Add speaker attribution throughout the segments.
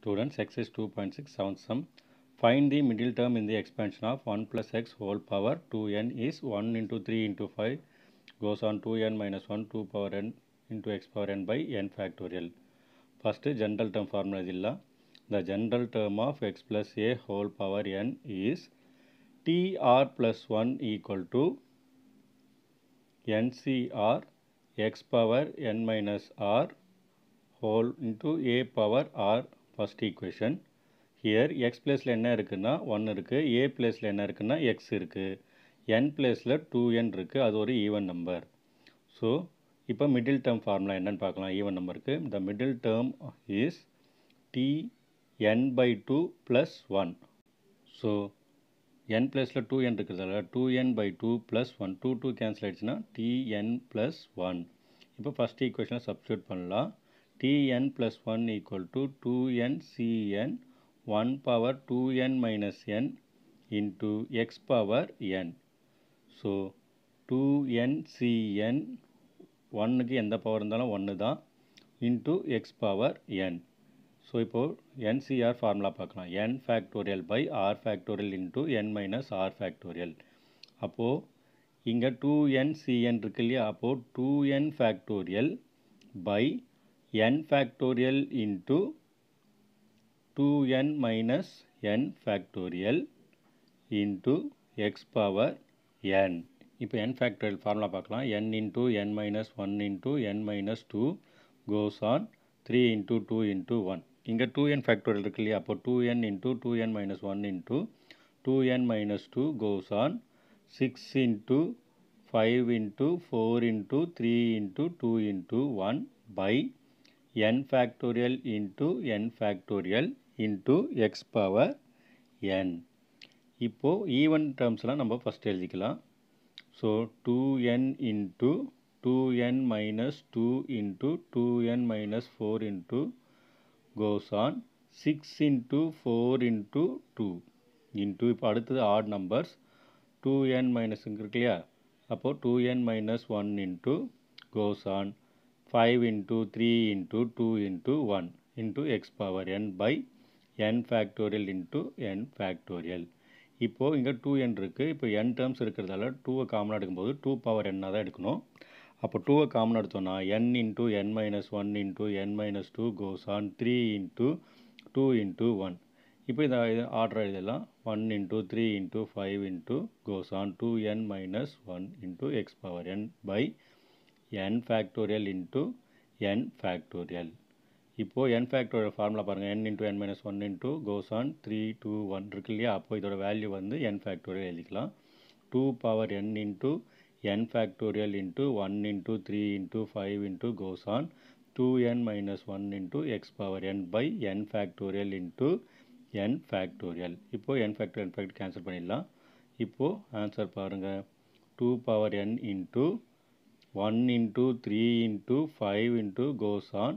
Speaker 1: Students, is 2.6 sound sum. Find the middle term in the expansion of 1 plus x whole power 2n is 1 into 3 into 5 goes on 2n minus 1 2 power n into x power n by n factorial. First general term formula is The general term of x plus a whole power n is tr plus 1 equal to ncr x power n minus r whole into a power r first equation here x ப்ளஸில் என்ன இருக்குன்னா one இருக்குது ஏ ப்ளஸில் என்ன இருக்குன்னா X இருக்குது என் ப்ளஸில் two என் இருக்குது அது ஒரு ஈவன் நம்பர் ஸோ இப்போ மிடில் டேர்ம் ஃபார்முலா என்னென்னு பார்க்கலாம் ஈவன் நம்பருக்கு the middle term is T n by two plus one so n ப்ளஸில் டூ என் இருக்கிறதால two n by two plus one two two cancel ஆகிடுச்சுன்னா டிஎன் ப்ளஸ் ஒன் இப்போ first ஈக்குவேஷனை substitute பண்ணலாம் tn plus 1 equal to 2n cn 1 power 2n minus n into x power n. So, 2n cn 1க்கு எந்த power இருந்தாலும் 1 தான் into x power n. So இப்போது n C r formula பார்க்கலாம் n factorial by r factorial into n minus r factorial அப்போது இங்கே two n C n இருக்கு இல்லையா அப்போது two n factorial by n factorial into 2n minus n factorial into x power n. இப்போ n factorial formula பார்க்கலாம் n into n minus 1 into n minus 2 goes on 3 into 2 into 1. இங்கே 2n factorial இருக்கு இல்லையா அப்போ 2n into 2n minus 1 into 2n minus 2 goes on 6 into 5 into 4 into 3 into 2 into 1 by 2. n factorial into n factorial into x power n இப்போது even டேர்ம்ஸ்லாம் நம்ம first எழுதிக்கலாம் so two into 2n two 2 minus two minus two n minus four 6 into 4 six 2 four into two into இப்போ அடுத்தது odd numbers two n மைனஸுங்க இருக்கு இல்லையா அப்போது two n minus one five into three into two into one into x power n by n factorial into n factorial இப்போது இங்கே two என் இருக்குது இப்போ என் டேர்ம்ஸ் இருக்கிறதால டூவை காமனாக எடுக்கும்போது டூ பவர் என்னாக தான் எடுக்கணும் அப்போ டூவை காமன் எடுத்தோம்னா n into n minus one into n minus two goes on three into two into one இப்போ இந்த ஆர்டர் எழுதலாம் one into three into five into goes on two n minus one into x power n by n factorial into n factorial இப்போது n factorial formula பாருங்கள் n into n minus one into goes on three two one இருக்கில்லியா இல்லையா அப்போ இதோட value வந்து n factorial எழுதிக்கலாம் two power n into n factorial into one into three into five on 2n minus two n minus one n x power n by n factorial இப்போ n factorial, இப்போது என் cancel fact cancel பண்ணிடலாம் இப்போது answer பாருங்கள் two power n factorial. 1 into 3 into 5 into goes on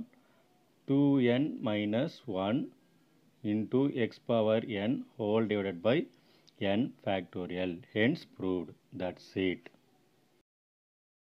Speaker 1: 2n minus 1 into x power n whole divided by n factorial. Hence proved. That's it.